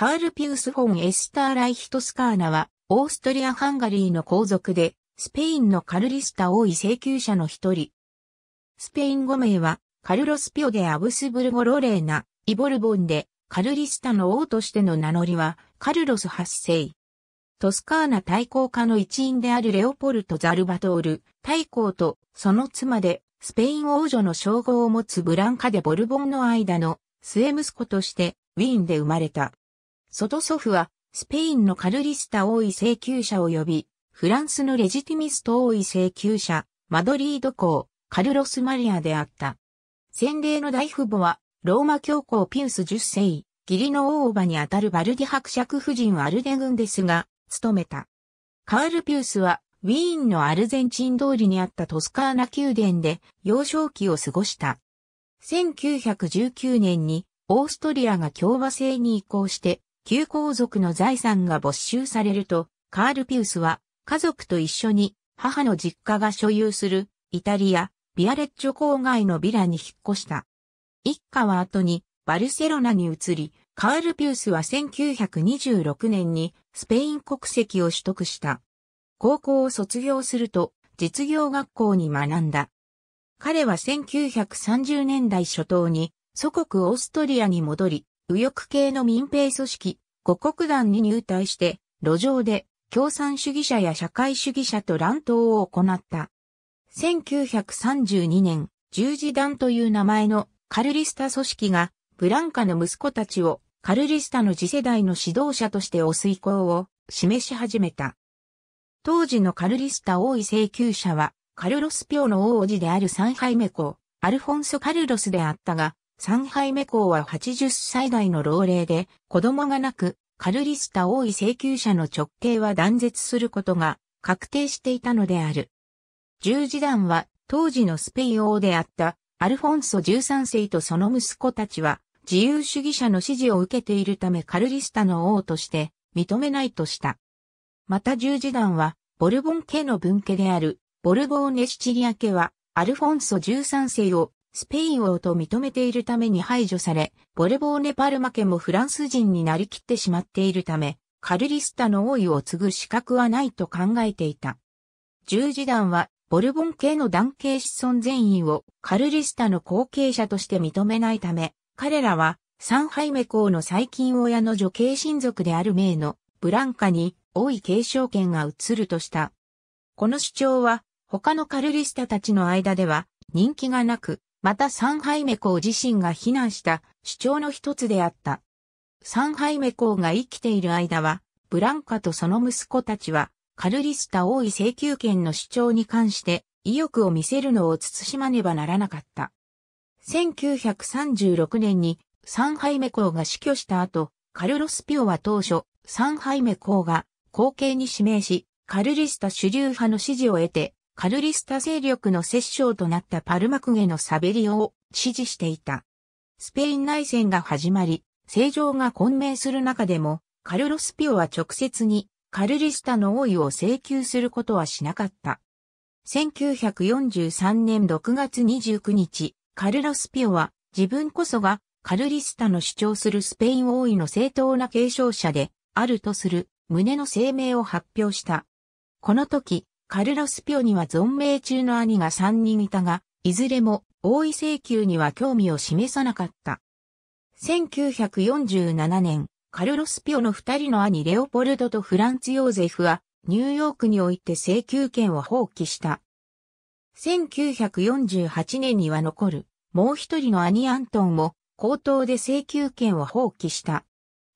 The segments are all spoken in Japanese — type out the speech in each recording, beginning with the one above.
カール・ピウス・フォン・エスター・ライヒトスカーナは、オーストリア・ハンガリーの皇族で、スペインのカルリスタ王位請求者の一人。スペイン語名は、カルロス・ピオでアブスブルゴ・ロレーナ、イボルボンで、カルリスタの王としての名乗りは、カルロス8世。トスカーナ対抗家の一員であるレオポルト・ザルバトール、大公と、その妻で、スペイン王女の称号を持つブランカ・でボルボンの間の、末息子として、ウィーンで生まれた。外祖父は、スペインのカルリスタ王位請求者及び、フランスのレジティミスト王位請求者、マドリード公、カルロス・マリアであった。先例の大父母は、ローマ教皇ピウス10世、義理の大叔母にあたるバルディ伯爵夫人はアルデ軍ですが、務めた。カール・ピウスは、ウィーンのアルゼンチン通りにあったトスカーナ宮殿で幼少期を過ごした。1919年にオーストリアが共和制に移行して旧皇族の財産が没収されると、カールピウスは家族と一緒に母の実家が所有するイタリア、ビアレッジョ郊外のビラに引っ越した。一家は後にバルセロナに移り、カールピウスは1926年にスペイン国籍を取得した。高校を卒業すると実業学校に学んだ。彼は1930年代初頭に祖国オーストリアに戻り、右翼系の民兵組織、五国団に入隊して、路上で共産主義者や社会主義者と乱闘を行った。1932年、十字団という名前のカルリスタ組織が、ブランカの息子たちをカルリスタの次世代の指導者として推遂行を示し始めた。当時のカルリスタ王位請求者は、カルロス教の王子である三杯目子、アルフォンソ・カルロスであったが、三杯目公は80歳代の老齢で、子供がなく、カルリスタ王位請求者の直系は断絶することが確定していたのである。十字団は当時のスペイン王であったアルフォンソ13世とその息子たちは自由主義者の支持を受けているためカルリスタの王として認めないとした。また十字団はボルボン家の分家であるボルボーネシチリア家はアルフォンソ13世をスペイン王と認めているために排除され、ボルボーネ・パルマ家もフランス人になりきってしまっているため、カルリスタの王位を継ぐ資格はないと考えていた。十字団は、ボルボン系の男系子孫全員をカルリスタの後継者として認めないため、彼らは、サンハイメ公の最近親の女系親族である名のブランカに王位継承権が移るとした。この主張は、他のカルリスタたちの間では人気がなく、またサンイメコウ自身が非難した主張の一つであった。サンイメコウが生きている間は、ブランカとその息子たちは、カルリスタ王位請求権の主張に関して意欲を見せるのを慎まねばならなかった。1936年にサンイメコウが死去した後、カルロス・ピオは当初、サンイメコウが後継に指名し、カルリスタ主流派の支持を得て、カルリスタ勢力の摂政となったパルマクゲのサベリオを支持していた。スペイン内戦が始まり、政情が混迷する中でも、カルロスピオは直接にカルリスタの王位を請求することはしなかった。1943年6月29日、カルロスピオは自分こそがカルリスタの主張するスペイン王位の正当な継承者であるとする旨の声明を発表した。この時、カルロス・ピオには存命中の兄が3人いたが、いずれも王位請求には興味を示さなかった。1947年、カルロス・ピオの二人の兄レオポルドとフランツ・ヨーゼフは、ニューヨークにおいて請求権を放棄した。1948年には残る、もう一人の兄アントンも、口頭で請求権を放棄した。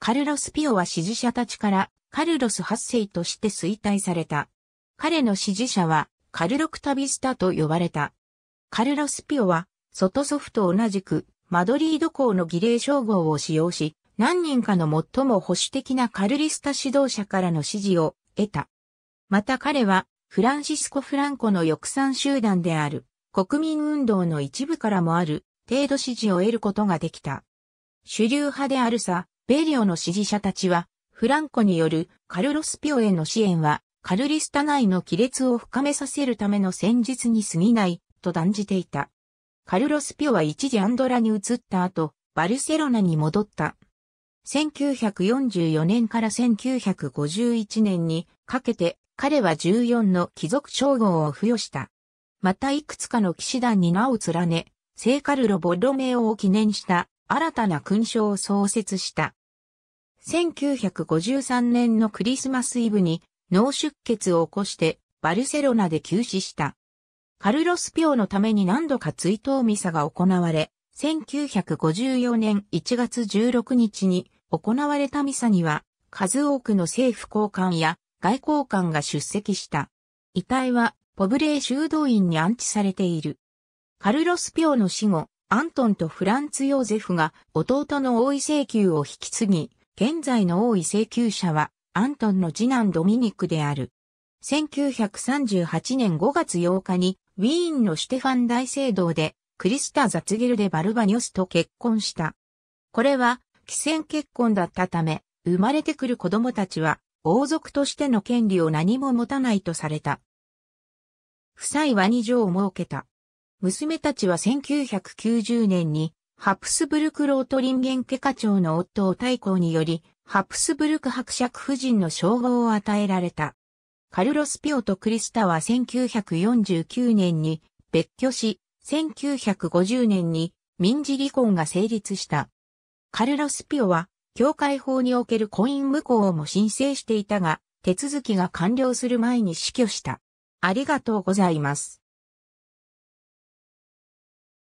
カルロス・ピオは支持者たちから、カルロス8世として衰退された。彼の支持者はカルロクタビスタと呼ばれた。カルロスピオは、外祖父と同じく、マドリード校の儀礼称号を使用し、何人かの最も保守的なカルリスタ指導者からの支持を得た。また彼は、フランシスコ・フランコの抑散集団である、国民運動の一部からもある、程度支持を得ることができた。主流派であるサ、ベリオの支持者たちは、フランコによるカルロスピオへの支援はカルリスタ内の亀裂を深めさせるための戦術に過ぎない、と断じていた。カルロス・ピョは一時アンドラに移った後、バルセロナに戻った。1944年から1951年にかけて彼は14の貴族称号を付与した。またいくつかの騎士団に名を連ね、聖カルロ・ボロメオを記念した新たな勲章を創設した。1953年のクリスマスイブに脳出血を起こしてバルセロナで急死した。カルロス・ピオのために何度か追悼ミサが行われ、1954年1月16日に行われたミサには、数多くの政府高官や外交官が出席した。遺体はポブレー修道院に安置されている。カルロス・ピオの死後、アントンとフランツ・ヨーゼフが弟の王位請求を引き継ぎ、現在の王位請求者はアントンの次男ドミニクである。1938年5月8日に、ウィーンのシュテファン大聖堂で、クリスタ・ザツゲルデ・バルバニョスと結婚した。これは、既戦結婚だったため、生まれてくる子供たちは、王族としての権利を何も持たないとされた。夫妻は二女を設けた。娘たちは1990年にハプスブルクロートリンゲン家課長の夫を太抗により、ハプスブルク伯爵夫人の称号を与えられた。カルロス・ピオとクリスタは1949年に別居し、1950年に民事離婚が成立した。カルロス・ピオは、教会法における婚姻無効も申請していたが、手続きが完了する前に死去した。ありがとうございます。